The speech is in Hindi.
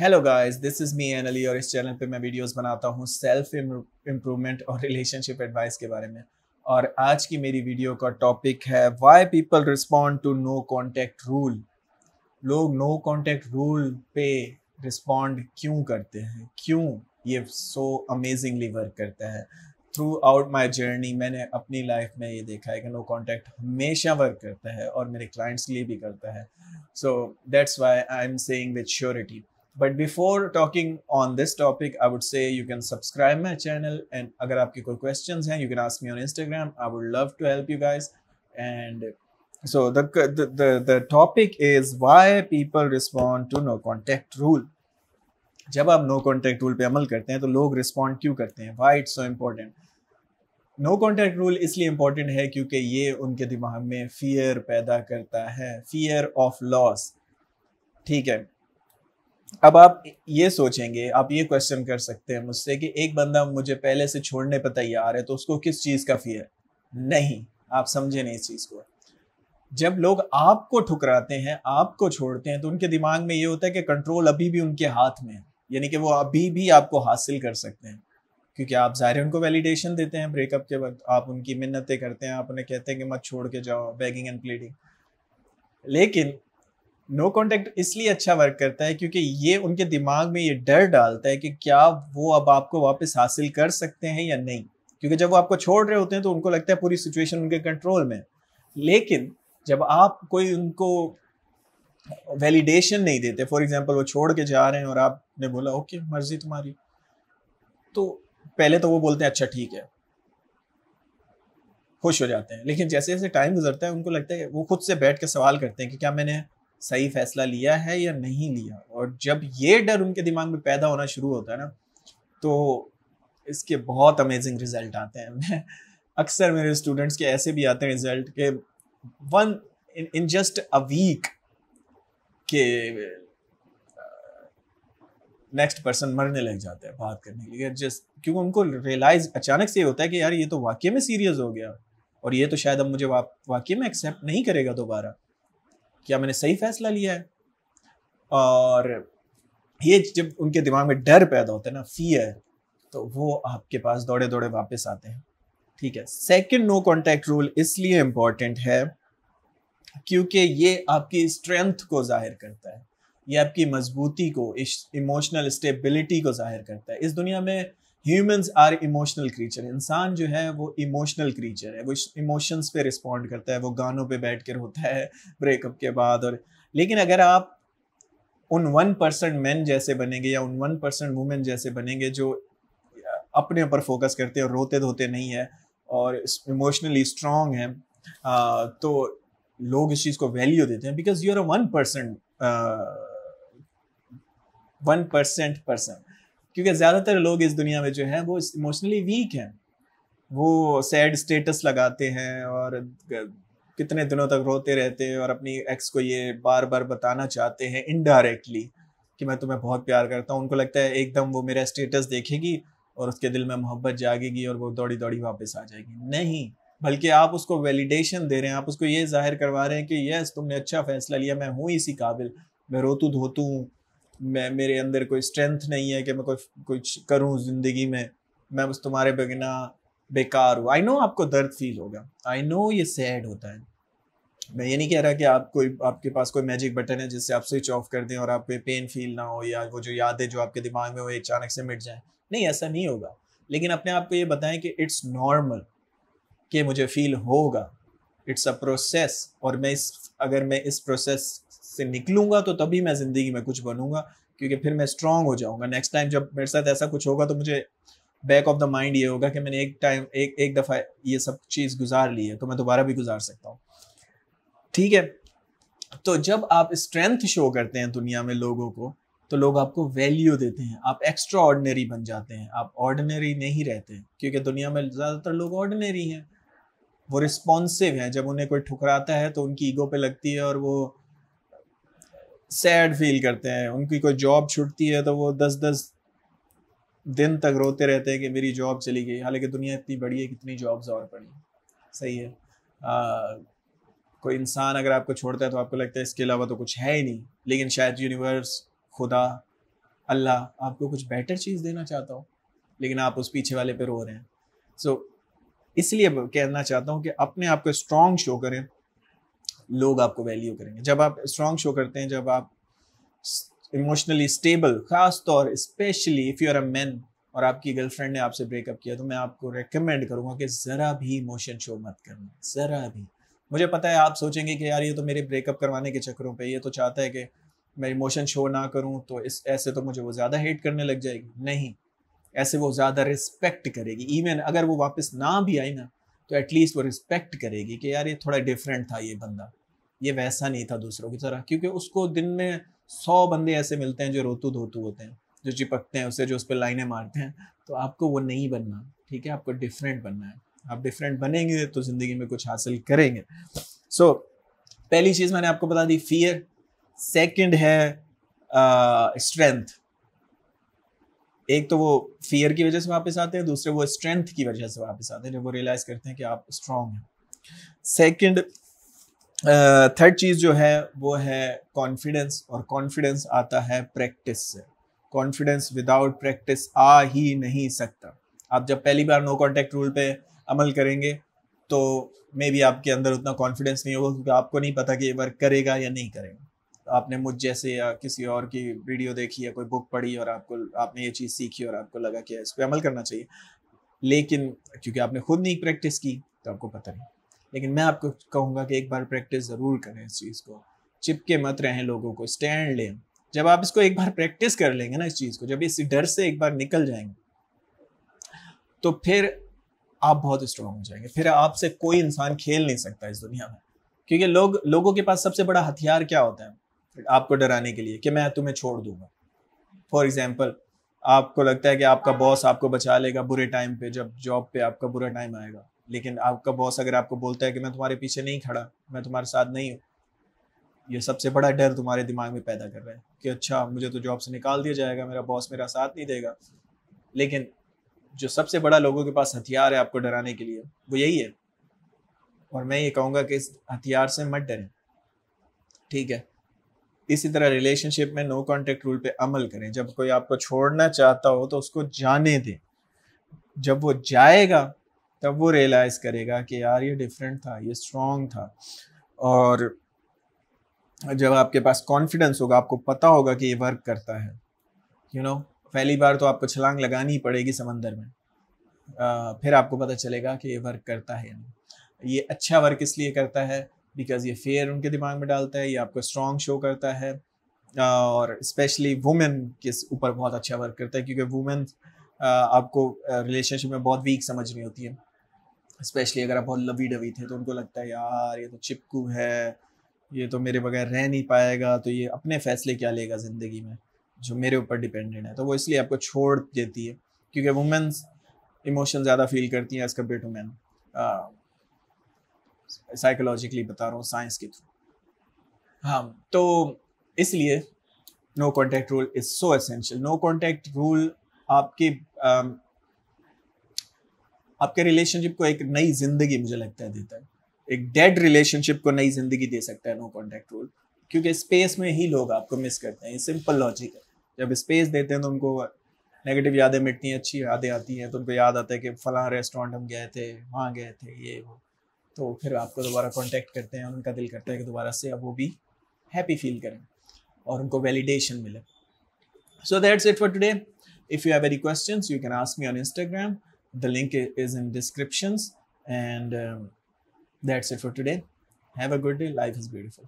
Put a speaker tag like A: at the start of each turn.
A: hello guys this is me N Ali और इस चैनल पे मैं वीडियोस बनाता हूँ सेल्फ इम्प्रूवमेंट और रिलेशनशिप एडवाइस के बारे में और आज की मेरी वीडियो का टॉपिक है why people respond to no contact rule लोग नो कांटेक्ट रूल पे रिस्पॉन्ड क्यों करते हैं क्यों ये सो अमेजिंगली वर्क करता है थ्रू आउट माई जर्नी मैंने अपनी लाइफ में ये देखा है कि नो कॉन्टैक्ट हमेशा वर्क करता है और मेरे क्लाइंट्स के लिए भी करता है so that's why I am saying with surety but before talking on this topic I would say you can subscribe my channel and अगर आपके कोई क्वेश्चन हैं you can ask me on Instagram I would love to help you guys and so the topic is why people respond to no contact rule जब आप नो कॉन्टैक्ट रूल पे अमल करते हैं तो लोग रिस्पॉन्ड क्यों करते हैं why it's so important no contact rule इसलिए इम्पॉर्टेंट है क्योंकि ये उनके दिमाग में फियर पैदा करता है फियर ऑफ लॉस ठीक है अब आप ये सोचेंगे आप ये क्वेश्चन कर सकते हैं मुझसे कि एक बंदा मुझे पहले से छोड़ने पर तैयार है तो उसको किस चीज़ का फियर नहीं आप समझे नहीं इस चीज़ को जब लोग आपको ठुकराते हैं आपको छोड़ते हैं तो उनके दिमाग में ये होता है कि कंट्रोल अभी भी उनके हाथ में है यानी कि वो अभी भी आपको हासिल कर सकते हैं क्योंकि आप ज़ाहिर उनको वैलिडेशन देते हैं ब्रेकअप के वक्त आप उनकी मिन्नतें करते हैं आप उन्हें कहते हैं कि मत छोड़ के जाओ बैगिंग एंड प्लेटिंग लेकिन नो कॉन्टेक्ट इसलिए अच्छा वर्क करता है क्योंकि ये उनके दिमाग में ये डर डालता है कि क्या वो अब आपको वापस हासिल कर सकते हैं या नहीं क्योंकि जब वो आपको छोड़ रहे होते हैं तो उनको लगता है पूरी सिचुएशन उनके कंट्रोल में लेकिन जब आप कोई उनको वैलिडेशन नहीं देते फॉर एग्जाम्पल वो छोड़ के जा रहे हैं और आपने बोला ओके मर्जी तुम्हारी तो पहले तो वो बोलते हैं अच्छा ठीक है खुश हो जाते हैं लेकिन जैसे जैसे टाइम गुजरता है उनको लगता है वो खुद से बैठ के सवाल करते हैं कि क्या मैंने सही फैसला लिया है या नहीं लिया और जब ये डर उनके दिमाग में पैदा होना शुरू होता है ना तो इसके बहुत अमेजिंग रिजल्ट आते हैं मैं अक्सर मेरे स्टूडेंट्स के ऐसे भी आते हैं रिजल्ट के one in just a week के नेक्स्ट uh, पर्सन मरने लग जाते हैं बात करने के लिए जस्ट क्योंकि उनको रियलाइज अचानक से होता है कि यार ये तो वाकई में सीरियस हो गया और ये तो शायद अब मुझे वाकई में एक्सेप्ट नहीं करेगा दोबारा क्या मैंने सही फैसला लिया है और ये जब उनके दिमाग में डर पैदा होता है ना फियर तो वो आपके पास दौड़े दौड़े वापस आते हैं ठीक है सेकंड नो कांटेक्ट रूल इसलिए इम्पॉर्टेंट है क्योंकि ये आपकी स्ट्रेंथ को जाहिर करता है ये आपकी मजबूती को इमोशनल स्टेबिलिटी को जाहिर करता है इस दुनिया में ह्यूमंस आर इमोशनल क्रीचर इंसान जो है वो इमोशनल क्रीचर है वो इमोशंस पे रिस्पॉन्ड करता है वो गानों पे बैठ कर होता है ब्रेकअप के बाद और लेकिन अगर आप उन वन परसेंट मैन जैसे बनेंगे या उन वन परसेंट वुमेन जैसे बनेंगे जो अपने ऊपर फोकस करते हैं और रोते धोते नहीं है और इमोशनली स्ट्रांग है आ, तो लोग इस चीज़ को वैल्यू देते हैं because you are a one percent one percent percent क्योंकि ज़्यादातर लोग इस दुनिया में जो है वो इमोशनली वीक हैं वो सैड स्टेटस लगाते हैं और कितने दिनों तक रोते रहते हैं और अपनी एक्स को ये बार बार बताना चाहते हैं इनडायरेक्टली कि मैं तुम्हें बहुत प्यार करता हूँ उनको लगता है एकदम वो मेरा स्टेटस देखेगी और उसके दिल में मोहब्बत जागेगी और वो दौड़ी दौड़ी वापस आ जाएगी नहीं बल्कि आप उसको वैलिडेशन दे रहे हैं आप उसको ये जाहिर करवा रहे हैं कि यस तुमने अच्छा फैसला लिया मैं हूँ इसी काबिल मैं रोतू धोतू मैं मेरे अंदर कोई स्ट्रेंथ नहीं है कि मैं कोई कुछ करूँ ज़िंदगी में मैं बस तुम्हारे बिना बेकार हूँ आई नो आपको दर्द फील होगा आई नो ये सैड होता है मैं ये नहीं कह रहा कि आप कोई आपके पास कोई मैजिक बटन है जिससे आप स्विच ऑफ कर दें और आप पे पेन फील ना हो या वो जो यादें जो आपके दिमाग में वो अचानक से मिट जाए नहीं ऐसा नहीं होगा लेकिन अपने आप को ये बताएं कि इट्स नॉर्मल कि मुझे फील होगा इट्स अ प्रोसेस और मैं इस अगर मैं इस प्रोसेस से निकलूंगा तो तभी मैं ज़िंदगी में कुछ बनूंगा क्योंकि फिर मैं स्ट्रांग हो जाऊंगा नेक्स्ट टाइम जब मेरे साथ ऐसा कुछ होगा तो मुझे बैक ऑफ द माइंड ये होगा कि मैंने एक टाइम एक एक दफ़ा ये सब चीज़ गुजार ली है तो मैं दोबारा भी गुजार सकता हूँ ठीक है तो जब आप स्ट्रेंथ शो करते हैं दुनिया में लोगों को तो लोग आपको वैल्यू देते हैं आप एक्स्ट्रा ऑर्डनरी बन जाते हैं आप ऑर्डनरी नहीं रहते क्योंकि दुनिया में ज़्यादातर लोग ऑर्डनरी हैं वो रिस्पॉन्सिव हैं जब उन्हें कोई ठुकराता है तो उनकी ईगो पे लगती है और वो सैड फील करते हैं उनकी कोई जॉब छुटती है तो वो दस दस दिन तक रोते रहते हैं कि मेरी जॉब चली गई हालांकि दुनिया इतनी बड़ी है कितनी जॉब्स और पड़ी सही है आ, कोई इंसान अगर आपको छोड़ता है तो आपको लगता है इसके अलावा तो कुछ है ही नहीं लेकिन शायद यूनिवर्स खुदा अल्लाह आपको कुछ बेटर चीज़ देना चाहता हो लेकिन आप उस पीछे वाले पे रो रहे हैं सो so, इसलिए कहना चाहता हूँ कि अपने आप को स्ट्रॉन्ग शो करें लोग आपको वैल्यू करेंगे जब आप स्ट्रॉन्ग शो करते हैं जब आप इमोशनली स्टेबल खास तौर specially if you are a man और आपकी गर्लफ्रेंड ने आपसे ब्रेकअप किया तो मैं आपको रेकमेंड करूँगा कि ज़रा भी इमोशन शो मत करना ज़रा भी मुझे पता है आप सोचेंगे कि यार ये तो मेरे ब्रेकअप करवाने के चक्करों पे ये तो चाहता है कि मैं इमोशन शो ना करूँ तो इस ऐसे तो मुझे वो ज़्यादा हेट करने लग जाएगी नहीं ऐसे वो ज़्यादा रिस्पेक्ट करेगी इवन अगर वो वापस ना भी आई ना तो एटलीस्ट वो रिस्पेक्ट करेगी कि यार ये थोड़ा डिफरेंट था ये बंदा ये वैसा नहीं था दूसरों की तरह क्योंकि उसको दिन में सौ बंदे ऐसे मिलते हैं जो रोतू धोतू होते हैं जो चिपकते हैं उसे जो उस पर लाइनें मारते हैं तो आपको वो नहीं बनना ठीक है आपको डिफरेंट बनना है आप डिफरेंट बनेंगे तो ज़िंदगी में कुछ हासिल करेंगे सो so, पहली चीज़ मैंने आपको बता दी फियर सेकंड है स्ट्रेंथ uh, एक तो वो फियर की वजह से वापस आते हैं दूसरे वो स्ट्रेंथ की वजह से वापस आते हैं जब वो रियलाइज करते हैं कि आप स्ट्रांग हैं सेकंड थर्ड चीज़ जो है वो है कॉन्फिडेंस और कॉन्फिडेंस आता है प्रैक्टिस से कॉन्फिडेंस विदाउट प्रैक्टिस आ ही नहीं सकता आप जब पहली बार नो कॉन्टैक्ट रूल पे अमल करेंगे तो मे बी आपके अंदर उतना कॉन्फिडेंस नहीं होगा क्योंकि आपको नहीं पता कि ये वर्क करेगा या नहीं करेगा आपने मुझ जैसे या किसी और की वीडियो देखी या कोई बुक पढ़ी और आपको आपने ये चीज़ सीखी और आपको लगा कि इस पर अमल करना चाहिए लेकिन क्योंकि आपने खुद नहीं प्रैक्टिस की तो आपको पता नहीं लेकिन मैं आपको कहूँगा कि एक बार प्रैक्टिस ज़रूर करें इस चीज़ को चिपके मत रहें लोगों को स्टैंड लें जब आप इसको एक बार प्रैक्टिस कर लेंगे ना इस चीज़ को जब इस डर से एक बार निकल जाएंगे तो फिर आप बहुत स्ट्रांग हो जाएंगे फिर आपसे कोई इंसान खेल नहीं सकता इस दुनिया में क्योंकि लोग लोगों के पास सबसे बड़ा हथियार क्या होता है आपको डराने के लिए कि मैं तुम्हें छोड़ दूंगा फॉर एग्जाम्पल आपको लगता है कि आपका बॉस आपको बचा लेगा बुरे टाइम पे जब जॉब पे आपका बुरा टाइम आएगा लेकिन आपका बॉस अगर आपको बोलता है कि मैं तुम्हारे पीछे नहीं खड़ा मैं तुम्हारे साथ नहीं हूँ ये सबसे बड़ा डर तुम्हारे दिमाग में पैदा कर रहा है कि अच्छा मुझे तो जॉब से निकाल दिया जाएगा मेरा बॉस मेरा साथ नहीं देगा लेकिन जो सबसे बड़ा लोगों के पास हथियार है आपको डराने के लिए वो यही है और मैं ये कहूँगा कि इस हथियार से मत डरें ठीक है इसी तरह रिलेशनशिप में नो कॉन्टेक्ट रूल पे अमल करें जब कोई आपको छोड़ना चाहता हो तो उसको जाने दें जब वो जाएगा तब वो रियलाइज़ करेगा कि यार ये डिफरेंट था ये स्ट्रॉन्ग था और जब आपके पास कॉन्फिडेंस होगा आपको पता होगा कि ये वर्क करता है यू you नो know, पहली बार तो आपको छलांग लगानी ही पड़ेगी समंदर में आ, फिर आपको पता चलेगा कि ये वर्क करता है ये अच्छा वर्क इसलिए करता है बिकॉज ये फेयर उनके दिमाग में डालता है ये आपको स्ट्रॉन्ग शो करता है और स्पेशली वुमेन के ऊपर बहुत अच्छा वर्क करता है क्योंकि वुमेन आपको रिलेशनशिप में बहुत वीक समझ रही होती है स्पेशली अगर आप बहुत लवी डवी थे तो उनको लगता है यार ये तो चिपकू है ये तो मेरे बगैर रह नहीं पाएगा तो ये अपने फैसले क्या लेगा ज़िंदगी में जो मेरे ऊपर डिपेंडेंट है तो वो इसलिए आपको छोड़ देती है क्योंकि वुमेंस इमोशन ज़्यादा फील करती हैं as compare to man psychologically बता रहा हूँ साइंस के थ्रू हाँ तो इसलिए no contact rule is so essential no contact rule आपके um, आपके रिलेशनशिप को एक नई जिंदगी मुझे लगता है देता है एक डेड रिलेशनशिप को नई जिंदगी दे सकता है नो कॉन्टैक्ट रूल क्योंकि स्पेस में ही लोग आपको मिस करते हैं सिंपल लॉजिक है जब स्पेस देते हैं तो उनको नेगेटिव यादें मिटती हैं अच्छी यादें आती हैं तो उनको याद आता है कि फलां रेस्टोरेंट हम गए थे वहाँ गए थे ये वो तो फिर आपको दोबारा कॉन्टैक्ट करते हैं उनका दिल करता है कि दोबारा से अब वो भी हैप्पी फील करें और उनको वैलिडेशन मिले so that's it for today if you have any questions you can ask me on Instagram the link is in descriptions and um, that's it for today have a good day life is beautiful